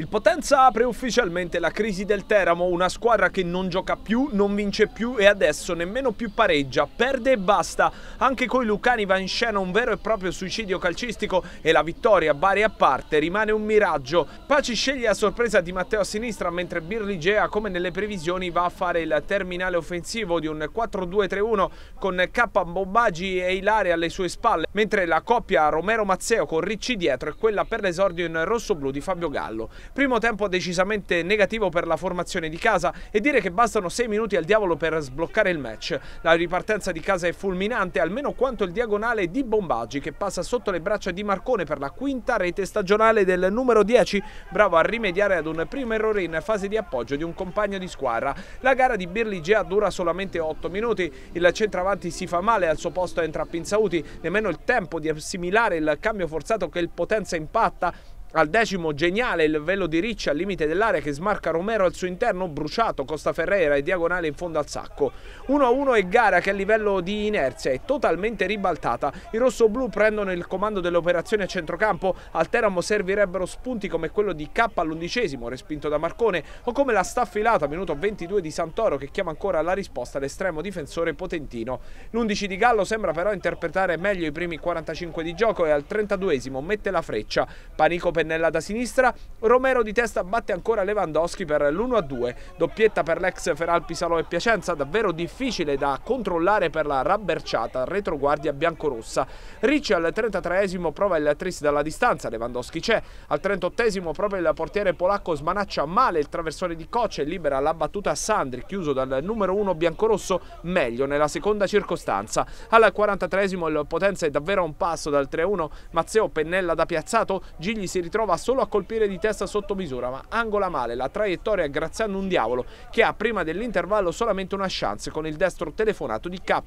Il Potenza apre ufficialmente la crisi del Teramo, una squadra che non gioca più, non vince più e adesso nemmeno più pareggia, perde e basta. Anche coi Lucani va in scena un vero e proprio suicidio calcistico e la vittoria, Bari a parte, rimane un miraggio. Paci sceglie a sorpresa di Matteo a sinistra mentre Birligea, come nelle previsioni, va a fare il terminale offensivo di un 4-2-3-1 con K Bombagi e Ilaria alle sue spalle, mentre la coppia Romero Mazzeo con Ricci dietro è quella per l'esordio in rosso-blu di Fabio Gallo. Primo tempo decisamente negativo per la formazione di casa e dire che bastano 6 minuti al diavolo per sbloccare il match. La ripartenza di casa è fulminante, almeno quanto il diagonale di Bombaggi che passa sotto le braccia di Marcone per la quinta rete stagionale del numero 10, bravo a rimediare ad un primo errore in fase di appoggio di un compagno di squadra. La gara di Birligea dura solamente 8 minuti, il centravanti si fa male, al suo posto entra Pinsauti, nemmeno il tempo di assimilare il cambio forzato che il Potenza impatta al decimo geniale il velo di Ricci al limite dell'area che smarca Romero al suo interno, bruciato Costa Ferreira e diagonale in fondo al sacco. 1-1 e gara che a livello di inerzia è totalmente ribaltata. I rosso-blu prendono il comando dell'operazione a centrocampo, al Teramo servirebbero spunti come quello di K all'undicesimo, respinto da Marcone, o come la staffilata minuto 22 di Santoro che chiama ancora alla risposta l'estremo difensore Potentino. L'11 di Gallo sembra però interpretare meglio i primi 45 di gioco e al 32 mette la freccia. Panico per pennellata sinistra, Romero di testa batte ancora Lewandowski per l'1-2, doppietta per l'ex Feralpi Salò e Piacenza, davvero difficile da controllare per la rabberciata retroguardia biancorossa. Ricci al 33esimo prova il tris dalla distanza, Lewandowski c'è, al 38esimo proprio il portiere polacco smanaccia male il traversone di Coce, libera la battuta a Sandri, chiuso dal numero 1 biancorosso, meglio nella seconda circostanza. Al 43esimo il Potenza è davvero a un passo dal 3-1, Mazzeo pennella da piazzato, Gigli si ritrova ritrova solo a colpire di testa sotto misura, ma angola male la traiettoria graziando un diavolo che ha prima dell'intervallo solamente una chance con il destro telefonato di K.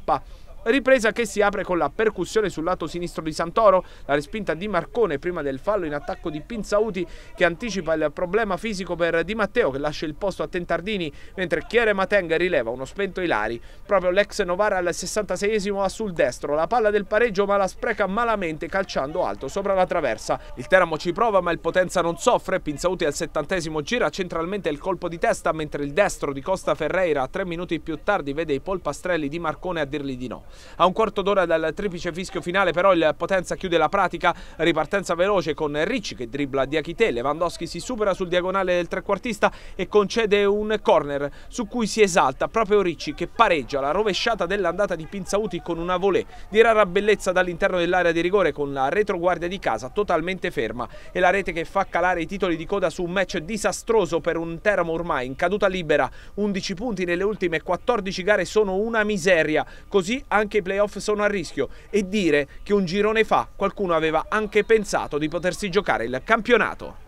Ripresa che si apre con la percussione sul lato sinistro di Santoro, la respinta di Marcone prima del fallo in attacco di Pinzauti che anticipa il problema fisico per Di Matteo che lascia il posto a Tentardini, mentre Chiere Matenga rileva uno spento Ilari. Proprio l'ex Novara al 66esimo ha sul destro la palla del pareggio ma la spreca malamente calciando alto sopra la traversa. Il Teramo ci prova ma il Potenza non soffre, Pinzauti al 70esimo gira centralmente il colpo di testa mentre il destro di Costa Ferreira tre minuti più tardi vede i polpastrelli di Marcone a dirgli di no. A un quarto d'ora dal triplice fischio finale però il Potenza chiude la pratica, ripartenza veloce con Ricci che dribbla Diachite, Lewandowski si supera sul diagonale del trequartista e concede un corner su cui si esalta proprio Ricci che pareggia la rovesciata dell'andata di Pinzauti con una volée di rara bellezza dall'interno dell'area di rigore con la retroguardia di casa totalmente ferma e la rete che fa calare i titoli di coda su un match disastroso per un Teramo ormai in caduta libera. 11 punti nelle ultime 14 gare sono una miseria, così anche anche i playoff sono a rischio e dire che un girone fa qualcuno aveva anche pensato di potersi giocare il campionato.